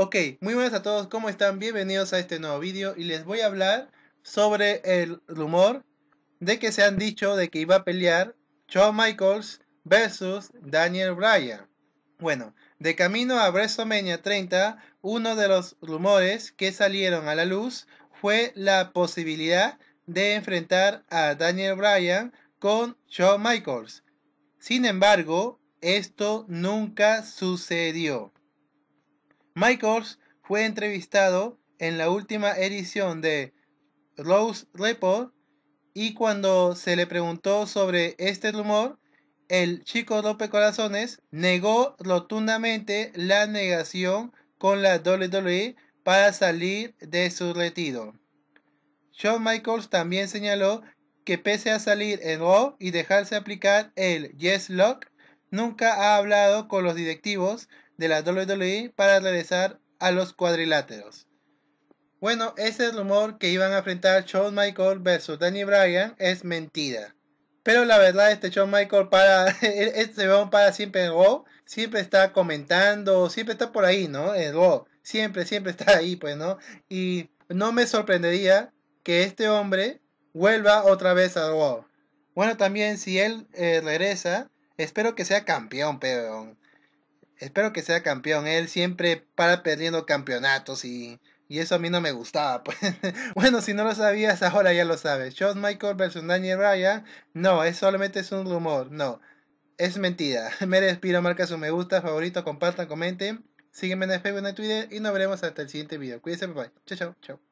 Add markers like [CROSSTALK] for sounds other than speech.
Ok, muy buenas a todos, ¿cómo están? Bienvenidos a este nuevo vídeo y les voy a hablar sobre el rumor de que se han dicho de que iba a pelear Shawn Michaels versus Daniel Bryan. Bueno, de camino a WrestleMania 30, uno de los rumores que salieron a la luz fue la posibilidad de enfrentar a Daniel Bryan con Shawn Michaels. Sin embargo, esto nunca sucedió. Michaels fue entrevistado en la última edición de Rose Report y cuando se le preguntó sobre este rumor, el chico López Corazones negó rotundamente la negación con la WWE para salir de su retiro. Shawn Michaels también señaló que pese a salir en Raw y dejarse aplicar el Yes Lock, nunca ha hablado con los directivos de la WWE para regresar a los cuadriláteros. Bueno, ese rumor que iban a enfrentar Shawn Michael versus Danny Bryan es mentira. Pero la verdad, este Shawn Michael para, [LAUGHS] e-, este para siempre en Raw, siempre está comentando, siempre está por ahí, ¿no? En Raw, siempre, siempre está ahí, pues, ¿no? Y no me sorprendería que este hombre vuelva otra vez a WoW. Bueno, también si él eh, regresa, espero que sea campeón, pero espero que sea campeón. Él siempre para perdiendo campeonatos y, y eso a mí no me gustaba. [LAUGHS] Pues. bueno, si no lo sabías, ahora ya lo sabes. Shawn Michael versus Daniel Bryan, no, es solamente es un rumor, no. Es mentira. [LAUGHS] Me despido, marca su me gusta, favorito, compartan, comenten. Sígueme en Facebook, en Twitter y nos veremos hasta el siguiente video. Cuídense, bye bye. Chao, chao, chao.